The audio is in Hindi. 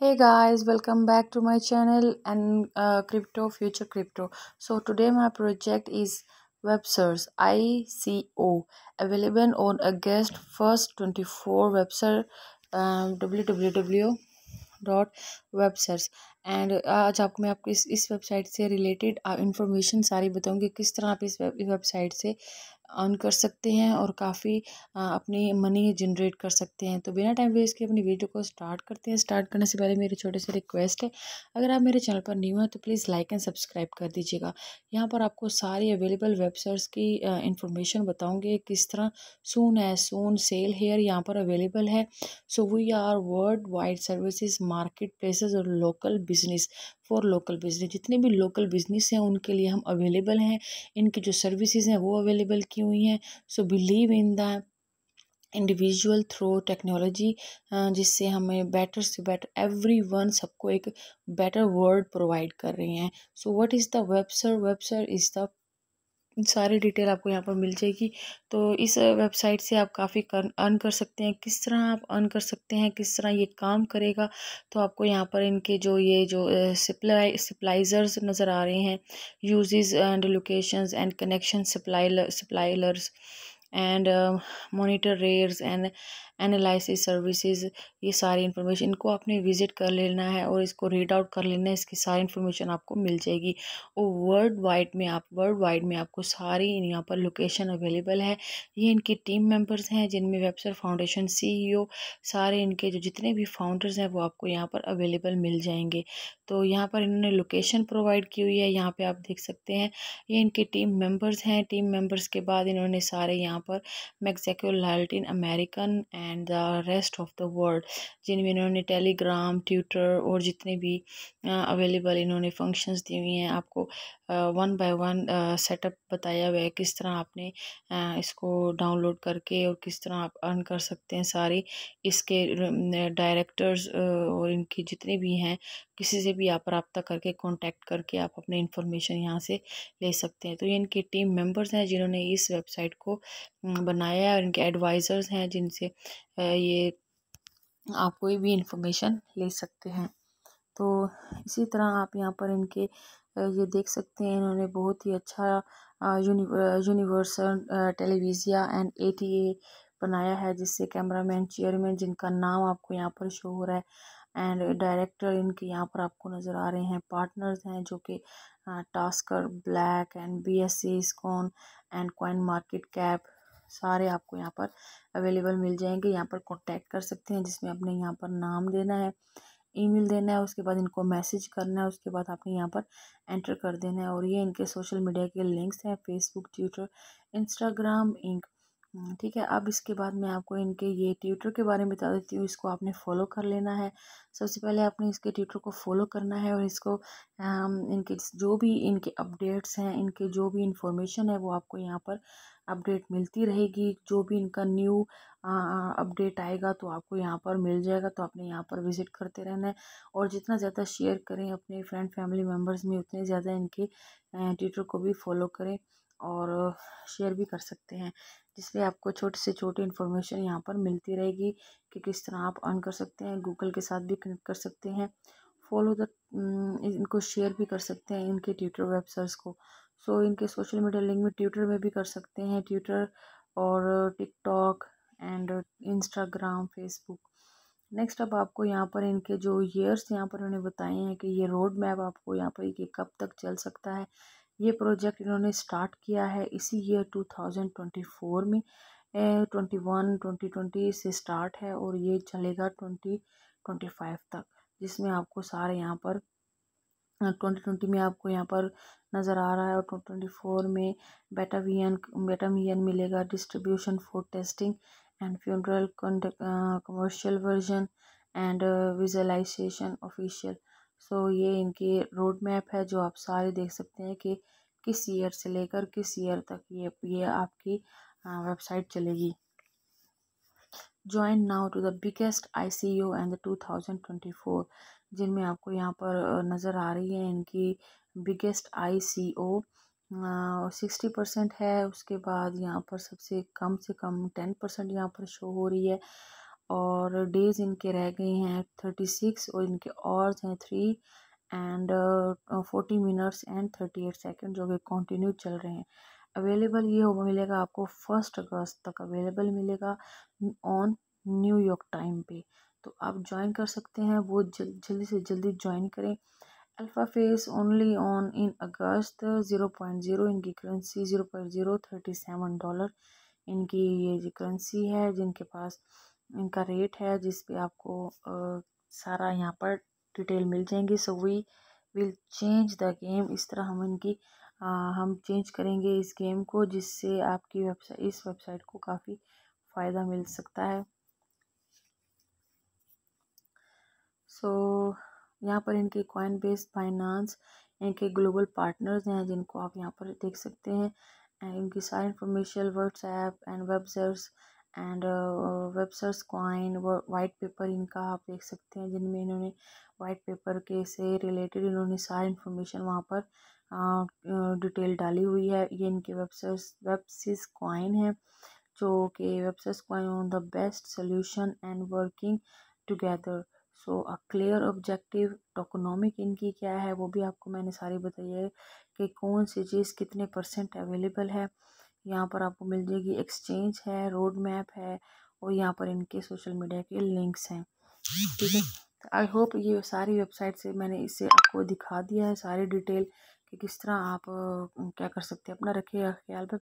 hey guys welcome back to my channel and uh, crypto future crypto so today my project is web search ico available on august 1st 24 web search um, www dot web search and आज आपको मैं आपको इस इस वेबसाइट से रिलेटेड इंफॉर्मेशन सारी बताऊंगी किस तरह आप इस वेब वेबसाइट से अर्न कर सकते हैं और काफ़ी अपनी मनी जनरेट कर सकते हैं तो बिना टाइम वेस्ट के अपनी वीडियो को स्टार्ट करते हैं स्टार्ट करने से पहले मेरी छोटे से रिक्वेस्ट है अगर आप मेरे चैनल पर न्यू हैं तो प्लीज़ लाइक एंड सब्सक्राइब कर दीजिएगा यहाँ पर आपको सारी अवेलेबल वेबसाइट्स की इंफॉर्मेशन बताऊँगी किस तरह सोन है सोन सेल हेयर यहाँ पर अवेलेबल है so we are world wide services market places और local business for local business जितने भी लोकल बिजनेस हैं उनके लिए हम अवेलेबल हैं इनकी जो सर्विसेज हैं वो अवेलेबल की हुई हैं so believe in the individual through technology जिससे हमें बेटर से बेटर एवरी वन सबको एक बेटर वर्ल्ड प्रोवाइड कर रही हैं so what is the web search web search is the सारी डिटेल आपको यहाँ पर मिल जाएगी तो इस वेबसाइट से आप काफ़ी अर्न कर सकते हैं किस तरह आप अर्न कर सकते हैं किस तरह ये काम करेगा तो आपको यहाँ पर इनके जो ये जो सप्लाई सप्लाइजर्स नज़र आ रहे हैं uses and locations and connection supply suppliers and monitor repairers and analysis services ये सारी इन्फॉर्मेशन इनको आपने विज़िट कर लेना है और इसको रीड आउट कर लेना है इसकी सारी इन्फॉर्मेशन आपको मिल जाएगी और वर्ल्ड वाइड में आप वर्ल्ड वाइड में आपको सारी यहाँ पर लोकेशन अवेलेबल है ये इनकी टीम मेम्बर्स हैं जिनमें वेबसर फाउंडेशन सीईओ सारे इनके जो जितने भी फाउंडर्स हैं वो आपको यहाँ पर अवेलेबल मिल जाएंगे तो यहाँ पर इन्होंने लोकेशन प्रोवाइड की हुई है यहाँ पर आप देख सकते हैं ये इनके टीम मेम्बर्स हैं टीम मेम्बर्स के बाद इन्होंने सारे यहाँ पर Mexico Latin American and the rest of the world जिनमें इन्होंने टेलीग्राम ट्विटर और जितने भी अवेलेबल इन्होंने फंक्शंस दी हुई हैं आपको वन बाय वन सेटअप बताया हुआ है किस तरह आपने uh, इसको डाउनलोड करके और किस तरह आप अर्न कर सकते हैं सारी इसके डायरेक्टर्स और इनकी जितने भी हैं किसी से भी आप रबता करके कांटेक्ट करके आप अपने इन्फॉर्मेशन यहाँ से ले सकते हैं तो ये इनके टीम मेंबर्स हैं जिन्होंने इस वेबसाइट को बनाया है और इनके एडवाइज़र्स हैं जिनसे ये आप कोई भी इंफॉर्मेशन ले सकते हैं तो इसी तरह आप यहाँ पर इनके ये देख सकते हैं इन्होंने बहुत ही अच्छा universal television and A T A बनाया है जिससे कैमरामैन चेयरमैन जिनका नाम आपको यहाँ पर शो हो रहा है एंड डायरेक्टर इनके यहाँ पर आपको नज़र आ रहे हैं पार्टनर्स हैं जो कि Tasker black and B S C scan and coin market cap सारे आपको यहाँ पर अवेलेबल मिल जाएंगे यहाँ पर कॉन्टैक्ट कर सकते हैं जिसमें आपने यहाँ पर नाम देना है ईमेल देना है उसके बाद इनको मैसेज करना है उसके बाद आपने यहाँ पर एंटर कर देना है और ये इनके सोशल मीडिया के लिंक्स हैं फेसबुक ट्विटर इंस्टाग्राम इंक हाँ, ठीक है अब इसके बाद मैं आपको इनके ये ट्विटर के बारे में बता देती हूँ इसको आपने फॉलो कर लेना है सबसे पहले आपने इसके ट्विटर को फॉलो करना है और इसको इनके जो भी इनके अपडेट्स हैं इनके जो भी इंफॉर्मेशन है वो आपको यहाँ पर अपडेट मिलती रहेगी जो भी इनका न्यू अपडेट आएगा तो आपको यहाँ पर मिल जाएगा तो आपने यहाँ पर विज़िट करते रहना है और जितना ज़्यादा शेयर करें अपने फ्रेंड फैमिली मेम्बर्स में उतने ज़्यादा इनके ट्विटर को भी फॉलो करें और शेयर भी कर सकते हैं जिसमें आपको छोटे से छोटी इन्फॉर्मेशन यहाँ पर मिलती रहेगी कि किस तरह आप अर्न कर सकते हैं गूगल के साथ भी कनेक्ट कर सकते हैं फॉलो द mm, इनको शेयर भी कर सकते हैं इनके ट्विटर वेबसाइट्स को सो so, इनके सोशल मीडिया लिंक में ट्विटर में भी कर सकते हैं ट्विटर और TikTok and Instagram Facebook next अब आपको यहाँ पर इनके जो ईयर्स यहाँ पर उन्होंने बताए हैं कि ये रोड मैप आपको यहाँ पर कब तक चल सकता है ये प्रोजेक्ट इन्होंने स्टार्ट किया है इसी ईयर 2024 में ट्वेंटी वन ट्वेंटी ट्वेंटी से स्टार्ट है और ये चलेगा ट्वेंटी ट्वेंटी फाइव तक जिसमें आपको सारे यहाँ पर ट्वेंटी ट्वेंटी में आपको यहाँ पर नज़र आ रहा है और ट्वेंटी फोर में बेटा वीएन बेटा वीएन मिलेगा distribution for testing and funeral commercial version and visualization official so ये इनके रोड मैप है जो आप सारे देख सकते हैं कि किस ईयर से लेकर किस ईयर तक ये ये आपकी वेबसाइट चलेगी join now to the biggest I C U and the two thousand twenty four जिनमें आपको यहाँ पर नज़र आ रही है इनकी biggest I C O sixty percent है उसके बाद यहाँ पर सबसे कम से कम टेन परसेंट यहाँ पर शो हो रही है और डेज इनके रह गए हैं थर्टी सिक्स और इनके आवर्स हैं three and forty minutes and thirty eight second जो कि कंटिन्यू चल रहे हैं अवेलेबल ये होगा मिलेगा आपको फर्स्ट अगस्त तक अवेलेबल मिलेगा ऑन न्यूयॉर्क टाइम पे तो आप ज्वाइन कर सकते हैं वो जल, जल्दी से जल्दी ज्वाइन करें alpha face only on in August zero point zero इनकी currency zero point zero thirty seven dollar इनकी ये करेंसी है जिनके पास इनका रेट है जिस पे आपको आ, सारा यहाँ पर डिटेल मिल जाएंगी so we will change the game इस तरह हम इनकी आ, हम चेंज करेंगे इस गेम को जिससे आपकी वेबसाइट इस वेबसाइट को काफ़ी फ़ायदा मिल सकता है सो so, यहाँ पर इनके कॉइन बेस्ड फाइनेंस इनके ग्लोबल पार्टनर्स हैं जिनको आप यहाँ पर देख सकते हैं एंड इनकी सारी information WhatsApp and websites and Webcers coin वो वाइट पेपर इनका आप देख सकते हैं जिनमें इन्होंने वाइट पेपर के से रिलेटेड इन्होंने सारी इन्फॉर्मेशन वहाँ पर डिटेल डाली हुई है ये इनके वेबसर्स वेबसिस क्वाइन है जो कि Webcers coin on the best solution and working together so a clear objective tokenomic इनकी क्या है वो भी आपको मैंने सारी बताई है कि कौन सी चीज़ कितने परसेंट अवेलेबल है यहाँ पर आपको मिल जाएगी एक्सचेंज है रोड मैप है और यहाँ पर इनके सोशल मीडिया के लिंक्स हैं ठीक है आई तो होप ये सारी वेबसाइट से मैंने इसे आपको दिखा दिया है सारी डिटेल कि किस तरह आप क्या कर सकते हैं अपना रखिएगा ख्याल पर